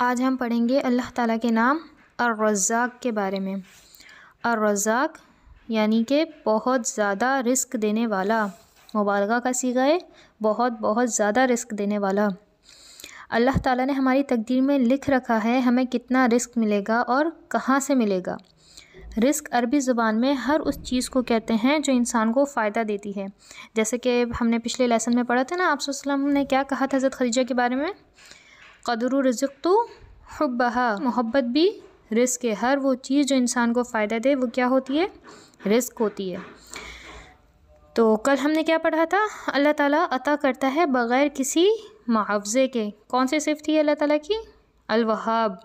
आज हम पढ़ेंगे अल्लाह ताला के नाम अर्रज़ाक के बारे में अर्रज़ाक यानी कि बहुत ज़्यादा रिस्क देने वाला मुबालगा का सीगा है बहुत बहुत ज़्यादा रिस्क देने वाला अल्लाह ताला ने हमारी तकदीर में लिख रखा है हमें कितना रिस्क मिलेगा और कहाँ से मिलेगा रिस्क अरबी ज़ुबान में हर उस चीज़ को कहते हैं जो इंसान को फ़ायदा देती है जैसे कि हमने पिछले लेसन में पढ़ा था ना आप ने क्या कहा था हज़रत खदीजा के बारे में कदर रज़क तो हब्बहा मोहब्बत भी रिस्क है हर वो चीज़ जो इंसान को फ़ायदा दे वो क्या होती है रिस्क होती है तो कल हमने क्या पढ़ा था अल्लाह ताला अता करता है बग़ैर किसी मुआवजे के कौन सी सिफ थी अल्लाह ताला की अलवहाब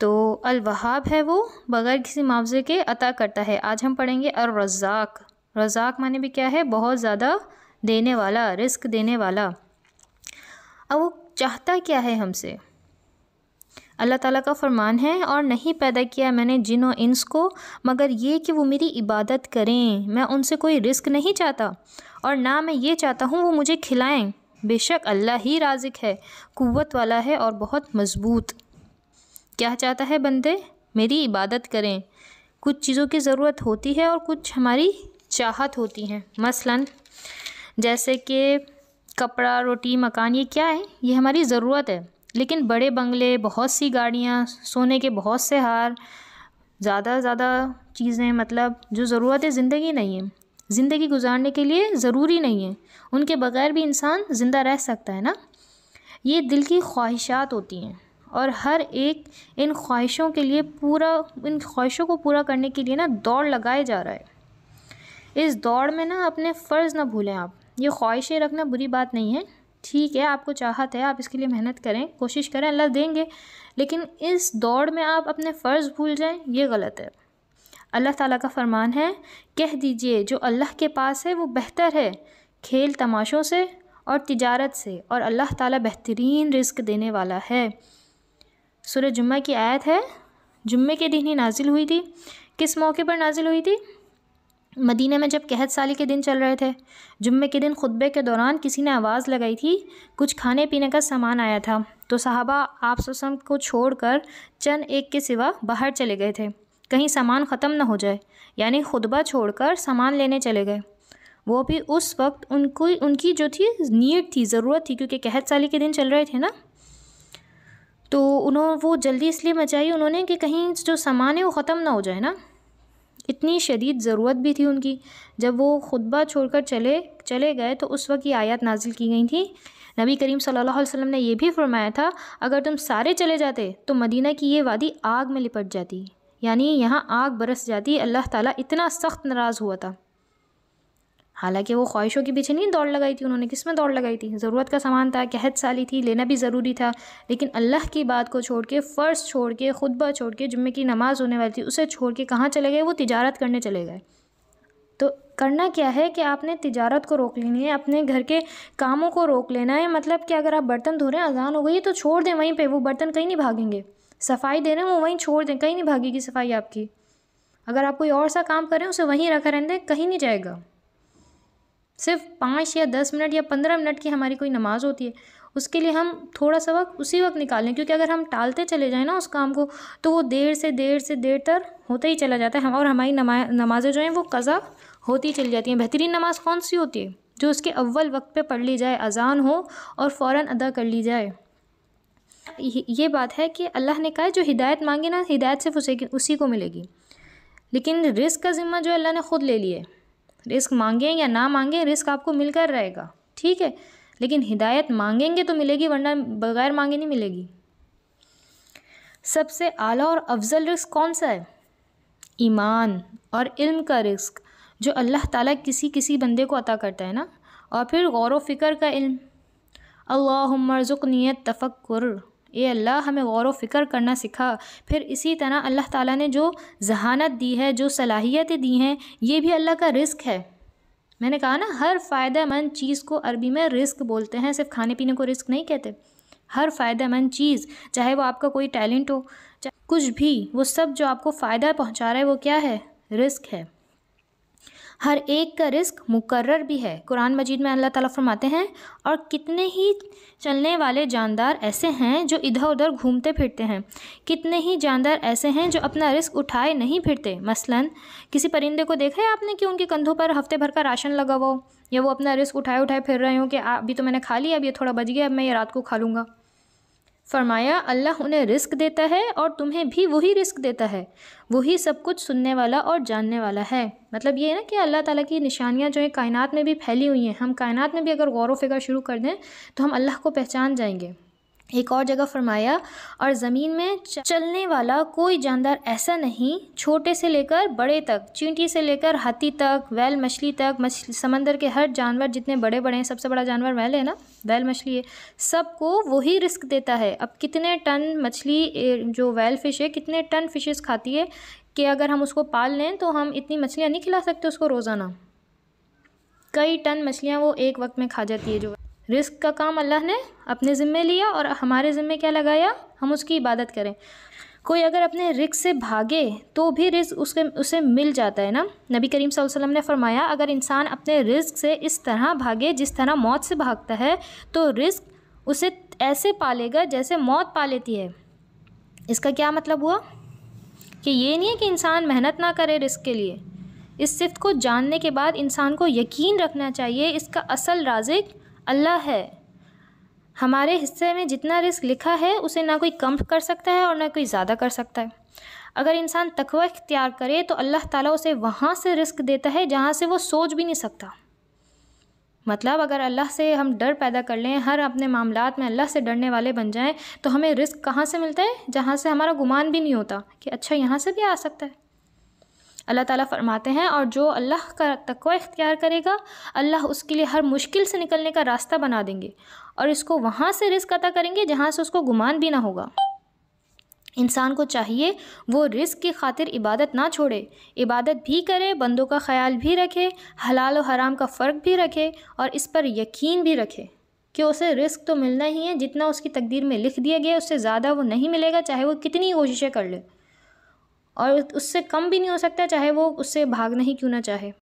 तो अलवहाब है वो बग़ैर किसी मुआवजे के अता करता है आज हम पढ़ेंगे अर रज़ाक रज़ाक माने भी क्या है बहुत ज़्यादा देने वाला रिस्क देने वाला अब वो चाहता क्या है हमसे अल्लाह ताला का फ़रमान है और नहीं पैदा किया मैंने जिन और इंस को मगर ये कि वो मेरी इबादत करें मैं उनसे कोई रिस्क नहीं चाहता और ना मैं ये चाहता हूँ वो मुझे खिलाएं बेशक अल्लाह ही राजिक है कुवत वाला है और बहुत मज़बूत क्या चाहता है बंदे मेरी इबादत करें कुछ चीज़ों की ज़रूरत होती है और कुछ हमारी चाहत होती हैं मसलन जैसे कि कपड़ा रोटी मकान ये क्या है ये हमारी ज़रूरत है लेकिन बड़े बंगले बहुत सी गाड़ियाँ सोने के बहुत से हार ज़्यादा ज़्यादा चीज़ें मतलब जो ज़रूरत है ज़िंदगी नहीं है ज़िंदगी गुजारने के लिए ज़रूरी नहीं है उनके बगैर भी इंसान ज़िंदा रह सकता है ना ये दिल की ख्वाहिशात होती हैं और हर एक इन ख्वाहिशों के लिए पूरा इन ख्वाहिशों को पूरा करने के लिए ना दौड़ लगाए जा रहा है इस दौड़ में ना अपने फ़र्ज़ ना भूलें आप ये ख्वाहिशें रखना बुरी बात नहीं है ठीक है आपको चाहत है आप इसके लिए मेहनत करें कोशिश करें अल्लाह देंगे लेकिन इस दौड़ में आप अपने फ़र्ज़ भूल जाएं ये गलत है अल्लाह ताला का फरमान है कह दीजिए जो अल्लाह के पास है वो बेहतर है खेल तमाशों से और तिजारत से और अल्लाह ताला बेहतरीन रिस्क देने वाला है सुरह जुम्मा की आयत है जुम्मे के दिन ही नाजिल हुई थी किस मौके पर नाजिल हुई थी मदीने में जब कहत साली के दिन चल रहे थे जुम्मे के दिन खुतबे के दौरान किसी ने आवाज़ लगाई थी कुछ खाने पीने का सामान आया था तो साहबा आप ससम को छोड़कर चंद एक के सिवा बाहर चले गए थे कहीं सामान ख़त्म न हो जाए यानी खुतबा छोड़कर सामान लेने चले गए वो भी उस वक्त उनको उनकी जो थी नीड थी ज़रूरत थी क्योंकि कहत साली के दिन चल रहे थे ना तो उन्होंने वो जल्दी इसलिए मचाई उन्होंने कि कहीं जो सामान है वो ख़त्म ना हो जाए ना इतनी शदीद ज़रूरत भी थी उनकी जब वो खुतबा छोड़कर चले चले गए तो उस वक्त ये आयत नाजिल की गई थी नबी करीम सल्लल्लाहु अलैहि वसल्लम ने यह भी फरमाया था अगर तुम सारे चले जाते तो मदीना की ये वादी आग में लिपट जाती यानी यहाँ आग बरस जाती अल्लाह ताला इतना सख्त नाराज़ हुआ था हालांकि वो ख्वाहिशों के पीछे नहीं दौड़ लगाई थी उन्होंने किस में दौड़ लगाई थी ज़रूरत का सामान था कहत साली थी लेना भी ज़रूरी था लेकिन अल्लाह की बात को छोड़ के फ़र्ज़ छोड़ के खुतबा छोड़ के जुम्मे की नमाज़ होने वाली थी उसे छोड़ के कहाँ चले गए वो तिजारत करने चले गए तो करना क्या है कि आपने तिजारत को रोक लेनी है अपने घर के कामों को रोक लेना है मतलब कि अगर आप बर्तन धो रहे हैं अजान हो गई तो छोड़ दें वहीं पर वो बर्तन कहीं नहीं भागेंगे सफाई दे रहे हैं वो वहीं छोड़ दें कहीं नहीं भागेगी सफाई आपकी अगर आप कोई और सा काम करें उसे वहीं रखा रहने दें कहीं नहीं जाएगा सिर्फ पाँच या दस मिनट या पंद्रह मिनट की हमारी कोई नमाज़ होती है उसके लिए हम थोड़ा सा वक्त उसी वक्त निकालें क्योंकि अगर हम टालते चले जाएँ ना उस काम को तो वो देर से देर से देर तक होता ही चला जाता है और हमारी नमा नमाज़ें जो हैं वो कज़ा होती चली जाती हैं बेहतरीन नमाज़ कौन सी होती है जो उसके अव्वल वक्त पे पढ़ ली जाए अजान हो और फ़ौर अदा कर ली जाए ये बात है कि अल्लाह ने कहा जो हिदायत मांगे ना हिदायत सिर्फ उसे उसी को मिलेगी लेकिन रिस्क का ज़िम्मा जो अल्लाह ने ख़ुद ले लिया है रिस्क मांगें या ना मांगें रिस्क आपको मिलकर रहेगा ठीक है लेकिन हिदायत मांगेंगे तो मिलेगी वरना बगैर मांगे नहीं मिलेगी सबसे आला और अफजल रिस्क कौन सा है ईमान और इल्म का रिस्क जो अल्लाह ताला किसी किसी बंदे को अता करता है ना और फिर गौर व फिक्र का इल्म अल्लाह मरजुक नीयत तफक्र ये अल्लाह हमें गौर व फ़िक्र करना सिखा फिर इसी तरह अल्लाह ताला ने जो जहानत दी है जो सलाहियतें दी हैं ये भी अल्लाह का रिस्क है मैंने कहा ना हर फ़ायदेमंद चीज़ को अरबी में रिस्क बोलते हैं सिर्फ खाने पीने को रिस्क नहीं कहते हर फ़ायदेमंद चीज़ चाहे वो आपका कोई टैलेंट हो चाहे कुछ भी वो सब जो आपको फ़ायदा पहुँचा रहा है वो क्या है रिस्क है हर एक का रिस्क मुकर्र भी है कुरान मजीद में अल्लाह ताला फरमाते हैं और कितने ही चलने वाले जानदार ऐसे हैं जो इधर उधर घूमते फिरते हैं कितने ही जानदार ऐसे हैं जो अपना रिस्क उठाए नहीं फिरते मसलन किसी परिंदे को देखा है आपने कि उनके कंधों पर हफ्ते भर का राशन लगा हो या वो अपना रिस्क उठाए उठाए फिर रहे हो कि अभी तो मैंने खा लिया अब ये थोड़ा बच गया अब मैं ये रात को खा लूँगा फरमाया अल्लाह उन्हें रिस्क देता है और तुम्हें भी वही रिस्क देता है वही सब कुछ सुनने वाला और जानने वाला है मतलब ये है ना कि अल्लाह ताला की निशानियाँ जो हैं कायनात में भी फैली हुई हैं हम कायनात में भी अगर गौर व फिक्र शुरू कर दें तो हम अल्लाह को पहचान जाएंगे एक और जगह फरमाया और ज़मीन में चलने वाला कोई जानदार ऐसा नहीं छोटे से लेकर बड़े तक चींटी से लेकर हाथी तक वैल मछली तक मछली समंदर के हर जानवर जितने बड़े बड़े हैं सबसे बड़ा जानवर वैल है ना वैल मछली है सबको वही रिस्क देता है अब कितने टन मछली जो वैल फिश है कितने टन फिशेस खाती है कि अगर हम उसको पाल लें तो हम इतनी मछलियाँ नहीं खिला सकते उसको रोज़ाना कई टन मछलियाँ वो एक वक्त में खा जाती है जो रिस्क का काम अल्लाह ने अपने ज़िम्मे लिया और हमारे ज़िम्मे क्या लगाया हम उसकी इबादत करें कोई अगर अपने रिस्क से भागे तो भी रिस्क उसके उसे मिल जाता है ना नबी करीम वसल्लम ने फरमाया अगर इंसान अपने रिस्क से इस तरह भागे जिस तरह मौत से भागता है तो रिस्क उसे ऐसे पालेगा जैसे मौत पा लेती है इसका क्या मतलब हुआ कि ये नहीं है कि इंसान मेहनत ना करे रिस्क के लिए इस सिफ्त को जानने के बाद इंसान को यकीन रखना चाहिए इसका असल राजिक अल्लाह है हमारे हिस्से में जितना रिस्क लिखा है उसे ना कोई कम कर सकता है और ना कोई ज़्यादा कर सकता है अगर इंसान तकवा इख्तियार करे तो अल्लाह ताला उसे वहाँ से रिस्क देता है जहाँ से वो सोच भी नहीं सकता मतलब अगर अल्लाह से हम डर पैदा कर लें हर अपने मामला में अल्लाह से डरने वाले बन जाएं तो हमें रिस्क कहाँ से मिलता है जहाँ से हमारा गुमान भी नहीं होता कि अच्छा यहाँ से भी आ सकता है अल्लाह ताला फरमाते हैं और जो अल्लाह का तकवा इख्तियार करेगा अल्लाह उसके लिए हर मुश्किल से निकलने का रास्ता बना देंगे और इसको वहाँ से रिस्क अदा करेंगे जहाँ से उसको गुमान भी ना होगा इंसान को चाहिए वो रिस्क की खातिर इबादत ना छोड़े इबादत भी करे बंदों का ख्याल भी रखे हलाल और हराम का फ़र्क भी रखे और इस पर यकीन भी रखे कि उसे रिस्क तो मिलना ही है जितना उसकी तकदीर में लिख दिया गया उससे ज़्यादा वो नहीं मिलेगा चाहे वो कितनी कोशिशें कर ले और उससे कम भी नहीं हो सकता चाहे वो उससे भागना ही क्यों ना चाहे